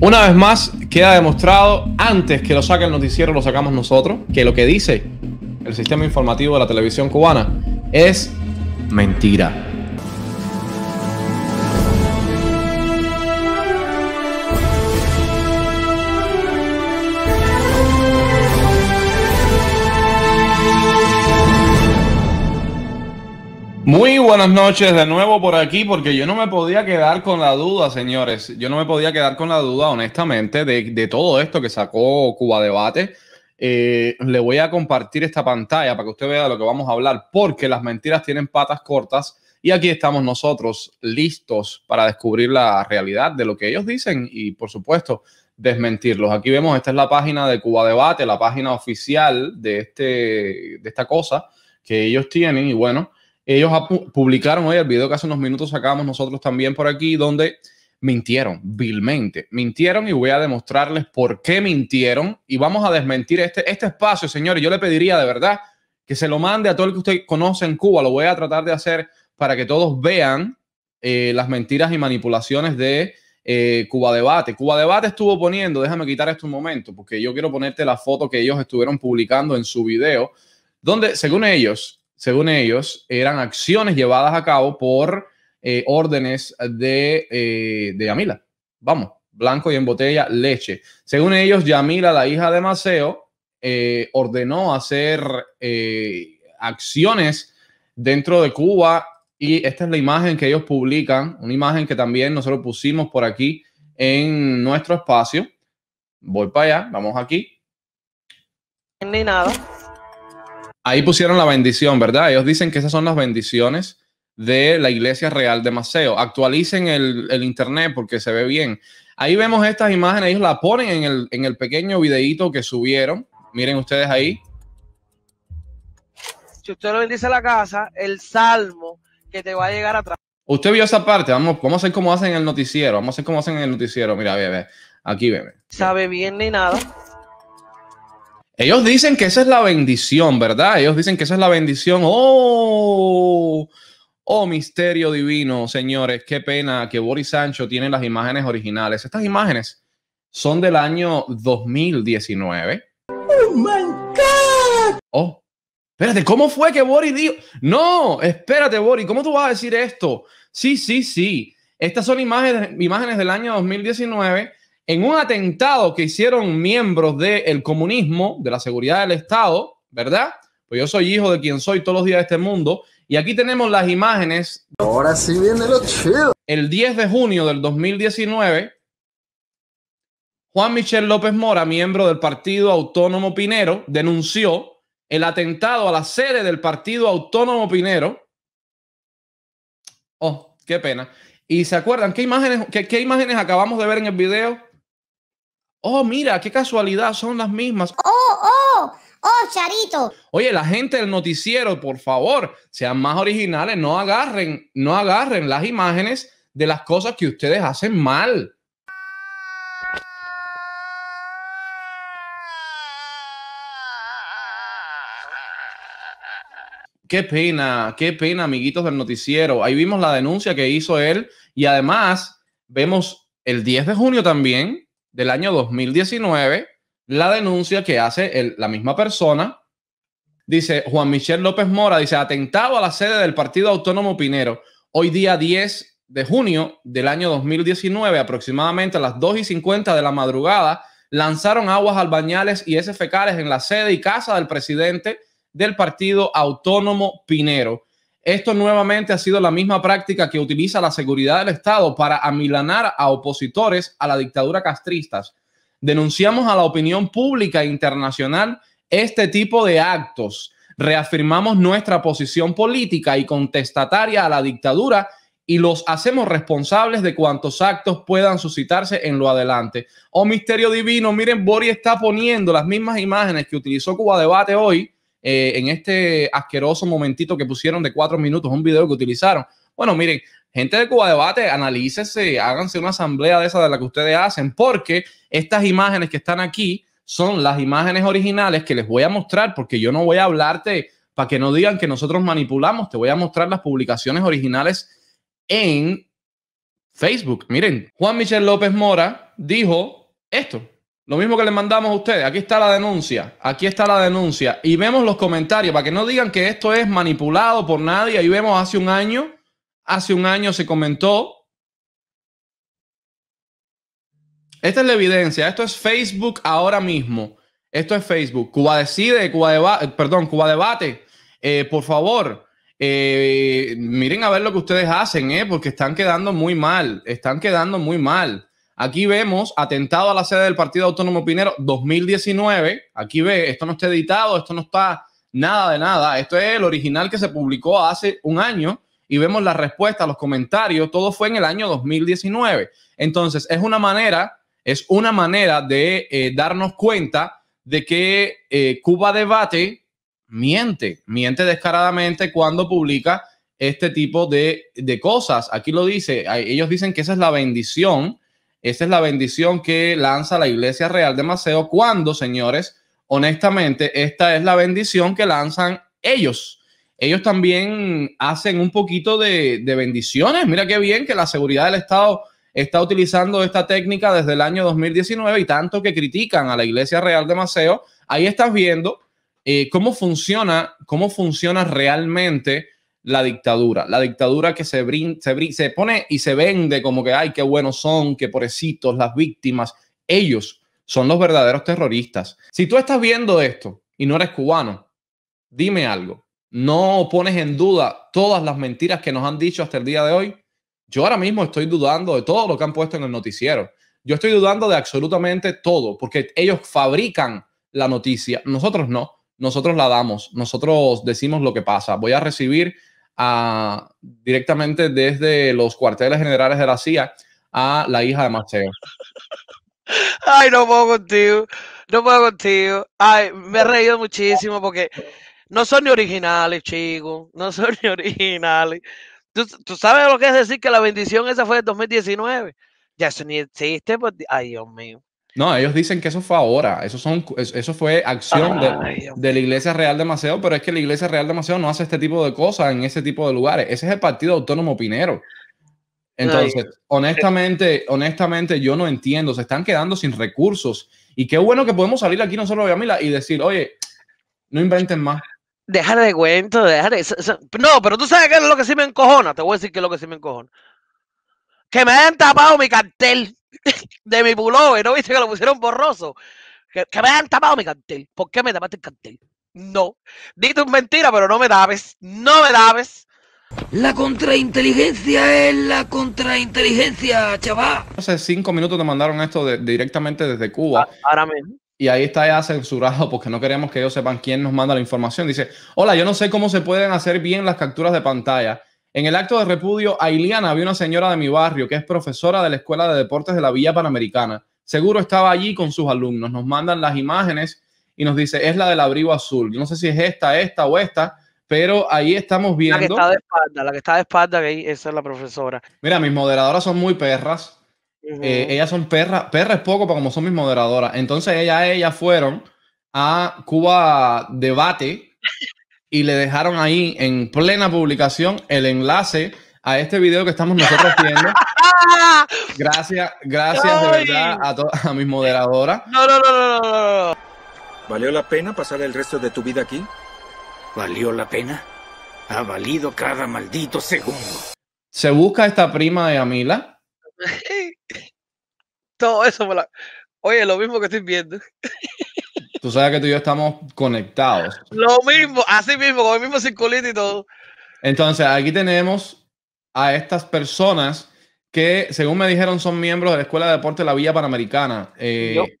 Una vez más, queda demostrado, antes que lo saque el noticiero, lo sacamos nosotros, que lo que dice el sistema informativo de la televisión cubana es mentira. Muy buenas noches de nuevo por aquí, porque yo no me podía quedar con la duda, señores. Yo no me podía quedar con la duda, honestamente, de, todo esto que sacó Cuba Debate. Eh, le voy a compartir esta pantalla para que usted vea lo que vamos a hablar, porque las mentiras tienen patas cortas y aquí estamos nosotros listos para descubrir la realidad de lo que ellos dicen y, por supuesto, desmentirlos. Aquí vemos, esta es la página de Cuba Debate, la página oficial de, este, de esta cosa que ellos tienen y bueno. Ellos publicaron hoy el video que hace unos minutos sacamos nosotros también por aquí, donde mintieron vilmente. Mintieron y voy a demostrarles por qué mintieron y vamos a desmentir este, este espacio, señores. Yo le pediría de verdad que se lo mande a todo el que usted conoce en Cuba. Lo voy a tratar de hacer para que todos vean eh, las mentiras y manipulaciones de eh, Cuba Debate. Cuba Debate estuvo poniendo, déjame quitar esto un momento, porque yo quiero ponerte la foto que ellos estuvieron publicando en su video, donde, según ellos, según ellos, eran acciones llevadas a cabo por eh, órdenes eh, de, Yamila. Vamos, blanco y en botella, leche. Según ellos, Yamila, la hija de Maceo, eh, ordenó hacer acciones dentro de Cuba y esta es la imagen que ellos publican, una imagen que también nosotros pusimos por aquí en nuestro espacio. Voy para allá, vamos aquí. Ni nada Ahí pusieron la bendición, ¿verdad? Ellos dicen que esas son las bendiciones de la iglesia real de Maceo. Actualicen el, internet porque se ve bien. Ahí vemos estas imágenes, ellos la ponen en el, pequeño videíto que subieron. Miren ustedes ahí. Si usted lo bendice la casa, el salmo que te va a llegar atrás. Usted vio esa parte, vamos, vamos a ver cómo hacen el noticiero, vamos a hacer cómo hacen en el noticiero. Mira, bebé, aquí bebé. Sabe bien ni nada. Ellos dicen que esa es la bendición, ¿verdad? Ellos dicen que esa es la bendición. ¡Oh! Oh, misterio divino, señores, qué pena que Boris Sancho tiene las imágenes originales. Estas imágenes son del año 2019. ¡Oh, my Oh, espérate, ¿cómo fue que Boris dijo? No, espérate, Boris, ¿cómo tú vas a decir esto? Sí, sí, sí. Estas son imágenes, imágenes del año 2019 en un atentado que hicieron miembros del comunismo, de la seguridad del Estado, ¿verdad? Pues yo soy hijo de quien soy todos los días de este mundo. Y aquí tenemos las imágenes. Ahora sí viene lo chido. El 10 de junio del 2019, Juan Michel López Mora, miembro del Partido Autónomo Pinero, denunció el atentado a la sede del Partido Autónomo Pinero. Oh, qué pena. Y se acuerdan qué imágenes, qué imágenes acabamos de ver en el video Oh, mira, qué casualidad, son las mismas. Oh, oh, oh, Charito. Oye, la gente del noticiero, por favor, sean más originales, no agarren, no agarren las imágenes de las cosas que ustedes hacen mal. Qué pena, qué pena, amiguitos del noticiero. Ahí vimos la denuncia que hizo él y además vemos el 10 de junio también del año 2019, la denuncia que hace la misma persona, dice Juan Michel López Mora, dice atentado a la sede del Partido Autónomo Pinero, hoy día 10 de junio del año 2019, aproximadamente a las 2 y 50 de la madrugada, lanzaron aguas albañales y ese fecales en la sede y casa del presidente del Partido Autónomo Pinero. Esto nuevamente ha sido la misma práctica que utiliza la seguridad del Estado para amilanar a opositores a la dictadura castristas. Denunciamos a la opinión pública internacional este tipo de actos. Reafirmamos nuestra posición política y contestataria a la dictadura y los hacemos responsables de cuantos actos puedan suscitarse en lo adelante. Oh, misterio divino, miren, Bori está poniendo las mismas imágenes que utilizó Cuba Debate hoy eh, en este asqueroso momentito que pusieron de cuatro minutos, un video que utilizaron. Bueno, miren, gente de Cuba Debate, analícese, háganse una asamblea de esa de la que ustedes hacen, porque estas imágenes que están aquí son las imágenes originales que les voy a mostrar, porque yo no voy a hablarte para que no digan que nosotros manipulamos, te voy a mostrar las publicaciones originales en Facebook. Miren, Juan Michel López Mora dijo esto. Lo mismo que les mandamos a ustedes. Aquí está la denuncia. Aquí está la denuncia. Y vemos los comentarios para que no digan que esto es manipulado por nadie. Ahí vemos hace un año. Hace un año se comentó. Esta es la evidencia. Esto es Facebook ahora mismo. Esto es Facebook. Cuba decide, Cuba debate, eh, perdón, Cuba debate. Eh, por favor, eh, miren a ver lo que ustedes hacen, eh, porque están quedando muy mal. Están quedando muy mal. Aquí vemos atentado a la sede del Partido Autónomo Pinero 2019. Aquí ve, esto no está editado, esto no está nada de nada. Esto es el original que se publicó hace un año y vemos la respuesta, los comentarios, todo fue en el año 2019. Entonces, es una manera, es una manera de eh, darnos cuenta de que eh, Cuba Debate miente, miente descaradamente cuando publica este tipo de, de cosas. Aquí lo dice, ellos dicen que esa es la bendición esta es la bendición que lanza la Iglesia Real de Maceo cuando, señores, honestamente, esta es la bendición que lanzan ellos. Ellos también hacen un poquito de, bendiciones. Mira qué bien que la seguridad del Estado está utilizando esta técnica desde el año 2019 y tanto que critican a la Iglesia Real de Maceo. Ahí estás viendo eh, cómo funciona, cómo funciona realmente la dictadura. La dictadura que se, brin se, se pone y se vende como que, ay, qué buenos son, qué pobrecitos, las víctimas. Ellos son los verdaderos terroristas. Si tú estás viendo esto y no eres cubano, dime algo. No pones en duda todas las mentiras que nos han dicho hasta el día de hoy. Yo ahora mismo estoy dudando de todo lo que han puesto en el noticiero. Yo estoy dudando de absolutamente todo, porque ellos fabrican la noticia. Nosotros no. Nosotros la damos. Nosotros decimos lo que pasa. Voy a recibir a, directamente desde los cuarteles generales de la CIA a la hija de Mateo. Ay, no puedo contigo, no puedo contigo. Ay, me he reído muchísimo porque no son ni originales, chicos, no son ni originales. ¿Tú, sabes lo que es decir que la bendición esa fue de 2019? Ya eso ni existe, pues, ay Dios mío. No, ellos dicen que eso fue ahora, eso, son, eso fue acción de, la Iglesia Real de Maceo, pero es que la Iglesia Real de Maceo no hace este tipo de cosas en ese tipo de lugares. Ese es el Partido Autónomo Pinero. Entonces, honestamente, honestamente yo no entiendo, se están quedando sin recursos y qué bueno que podemos salir aquí nosotros de Amila y decir, oye, no inventen más. Déjale de cuento, déjale. No, pero tú sabes que es lo que sí me encojona, te voy a decir que es lo que sí me encojona. Que me hayan tapado mi cartel de mi pullover, ¿no viste que lo pusieron borroso? Que, me han tapado mi cartel. ¿Por qué me tapaste el cartel? No. Dite un mentira, pero no me tapes. No me tapes. La contrainteligencia es la contrainteligencia, chaval. Hace cinco minutos te mandaron esto directamente desde Cuba. Ah, y ahí está ya censurado porque no queremos que ellos sepan quién nos manda la información. Dice, hola, yo no sé cómo se pueden hacer bien las capturas de pantalla. En el acto de repudio a Iliana había una señora de mi barrio que es profesora de la Escuela de Deportes de la Villa Panamericana. Seguro estaba allí con sus alumnos. Nos mandan las imágenes y nos dice, es la del abrigo azul. No sé si es esta, esta o esta, pero ahí estamos viendo... La que está de espalda, la que está de espalda, que esa es la profesora. Mira, mis moderadoras son muy perras. Eh, ellas son perras, perras poco, para como son mis moderadoras. Entonces ella, ellas fueron a Cuba Debate y le dejaron ahí en plena publicación el enlace a este video que estamos nosotros viendo. Gracias, gracias de verdad a, mis moderadoras. No, no, no, no, no. ¿Valió la pena pasar el resto de tu vida aquí? ¿Valió la pena? Ha valido cada maldito segundo. Se busca esta prima de Amila. Todo eso, me la... oye, lo mismo que estoy viendo. Tú sabes que tú y yo estamos conectados. Lo mismo, así mismo, con el mismo circulito y todo. Entonces, aquí tenemos a estas personas que, según me dijeron, son miembros de la Escuela de Deporte de la Villa Panamericana. Eh,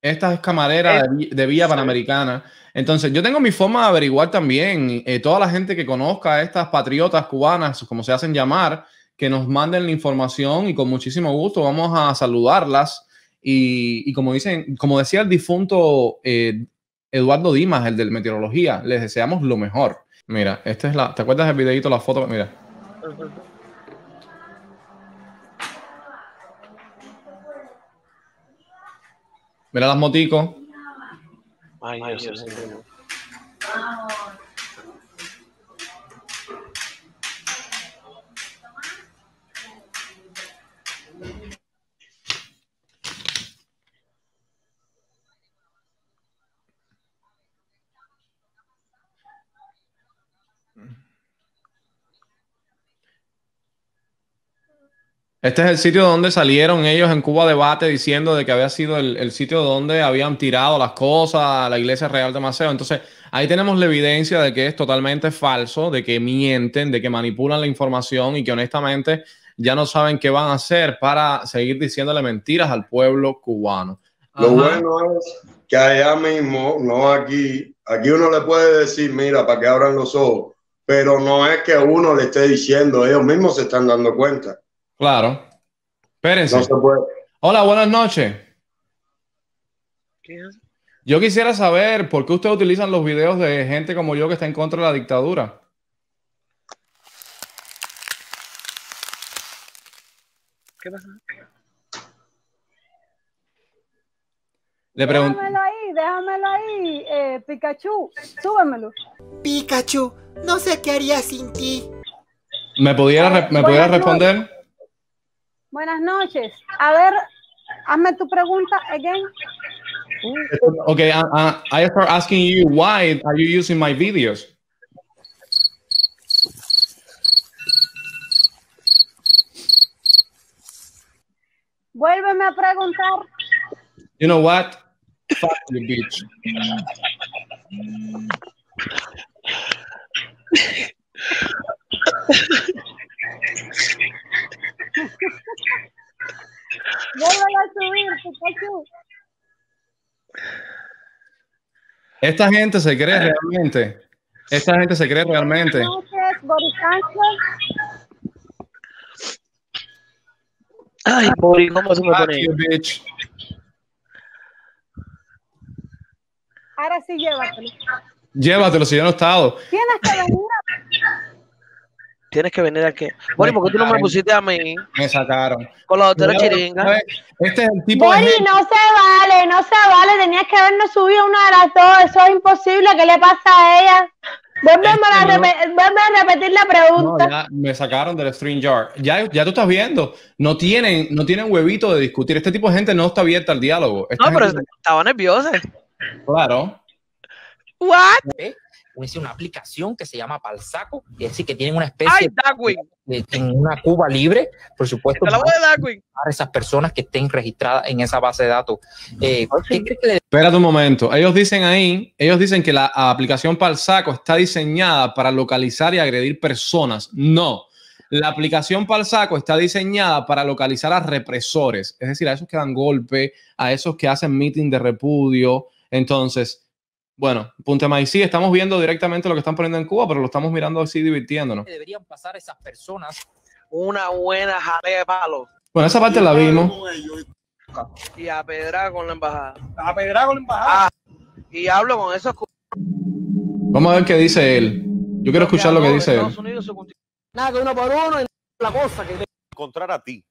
esta es eh, de, Vía Villa Panamericana. Entonces, yo tengo mi forma de averiguar también. Eh, toda la gente que conozca a estas patriotas cubanas, como se hacen llamar, que nos manden la información y con muchísimo gusto vamos a saludarlas y, como dicen, como decía el difunto eh, Eduardo Dimas, el de meteorología, les deseamos lo mejor. Mira, esta es la. ¿Te acuerdas del videito, la foto? Mira. Mira las moticos. Ay, Dios, Este es el sitio donde salieron ellos en Cuba Debate diciendo de que había sido el, sitio donde habían tirado las cosas a la Iglesia Real de Maceo. Entonces, ahí tenemos la evidencia de que es totalmente falso, de que mienten, de que manipulan la información y que honestamente ya no saben qué van a hacer para seguir diciéndole mentiras al pueblo cubano. Lo bueno es que allá mismo, no aquí, aquí uno le puede decir, mira, para que abran los ojos pero no es que uno le esté diciendo, ellos mismos se están dando cuenta. Claro. Espérense. Hola, buenas noches. Yo quisiera saber por qué ustedes utilizan los videos de gente como yo que está en contra de la dictadura. ¿Qué pasa? Le pregunto. Déjamelo ahí, déjamelo ahí, eh, Pikachu, súbemelo. Pikachu, no sé qué haría sin ti. ¿Me pudieras, responder? Buenas noches. A ver, hazme tu pregunta again. Okay, ah, ah, I start asking you why are you using my videos? Vuelve a preguntar. You know what? bitch. Esta gente se cree realmente. Esta gente se cree realmente. Ay, ¿cómo se Ahora sí lleva Llévatelo si yo no estado. Tienes que venir a... Tienes que venir aquí. Bueno, porque tú no me pusiste a mí? Me sacaron. Con la doctora Chiringa. Este es el tipo bueno no se vale, no se vale. Tenías que habernos subido una de las dos. Eso es imposible. ¿Qué le pasa a ella? Vuelve, este a, repetir la pregunta. me sacaron del Stream Ya, ya tú estás viendo. No tienen, no tienen huevito de discutir. Este tipo de gente no está abierta al diálogo. no, pero estaba nerviosa. Claro. ¿What? ¿Eh? una aplicación que se llama Palsaco, es decir, que tienen una especie de, una Cuba libre, por supuesto, para esas personas que estén registradas en esa base de datos. Eh, Espérate un momento, ellos dicen ahí, ellos dicen que la aplicación Palsaco está diseñada para localizar y agredir personas. No. La aplicación Palsaco está diseñada para localizar a represores, es decir, a esos que dan golpe, a esos que hacen meeting de repudio. Entonces, bueno, Punta y sí, estamos viendo directamente lo que están poniendo en Cuba, pero lo estamos mirando así divirtiéndonos. Deberían pasar esas personas una buena jalea de palos. Bueno, esa parte la vimos. Eh, y a pedrar con la embajada. A Pedra con la embajada. Ah, y hablo con esos Vamos a ver qué dice él. Yo quiero escuchar lo que dice él. Nada, que uno por uno la cosa que encontrar a ti,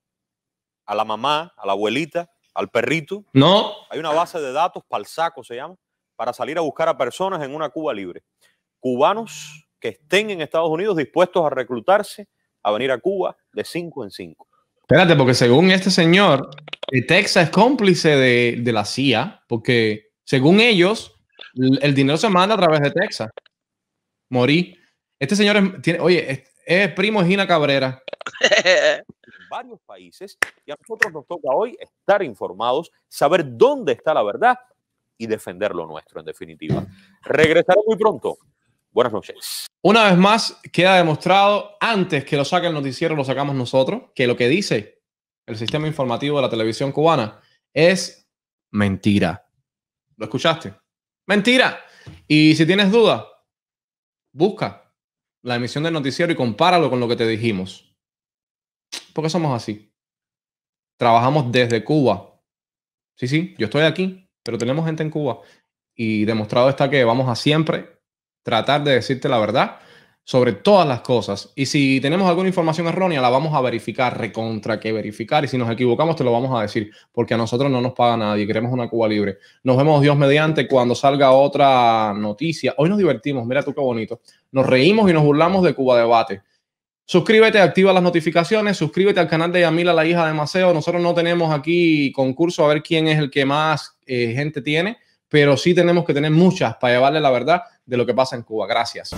a la mamá, a la abuelita, al perrito. No. Hay una base de datos, para el saco se llama para salir a buscar a personas en una Cuba libre. Cubanos que estén en Estados Unidos dispuestos a reclutarse, a venir a Cuba de cinco en cinco. Espérate, porque según este señor, eh, Texas es cómplice de, la CIA, porque según ellos, el dinero se manda a través de Texas. Morí. Este señor es, tiene, oye, es, primo Gina Cabrera. varios países y a nosotros nos toca hoy estar informados, saber dónde está la verdad y defender lo nuestro, en definitiva. Regresaré muy pronto. Buenas noches. Una vez más, queda demostrado, antes que lo saque el noticiero, lo sacamos nosotros, que lo que dice el sistema informativo de la televisión cubana es mentira. ¿Lo escuchaste? Mentira. Y si tienes duda busca la emisión del noticiero y compáralo con lo que te dijimos. Porque somos así. Trabajamos desde Cuba. Sí, sí, yo estoy aquí pero tenemos gente en Cuba y demostrado está que vamos a siempre tratar de decirte la verdad sobre todas las cosas. Y si tenemos alguna información errónea, la vamos a verificar, recontra que verificar. Y si nos equivocamos, te lo vamos a decir, porque a nosotros no nos paga nadie. Queremos una Cuba libre. Nos vemos, Dios mediante, cuando salga otra noticia. Hoy nos divertimos, mira tú qué bonito. Nos reímos y nos burlamos de Cuba Debate. Suscríbete, activa las notificaciones, suscríbete al canal de Yamila, la hija de Maceo. Nosotros no tenemos aquí concurso a ver quién es el que más eh, gente tiene, pero sí tenemos que tener muchas para llevarle la verdad de lo que pasa en Cuba. Gracias.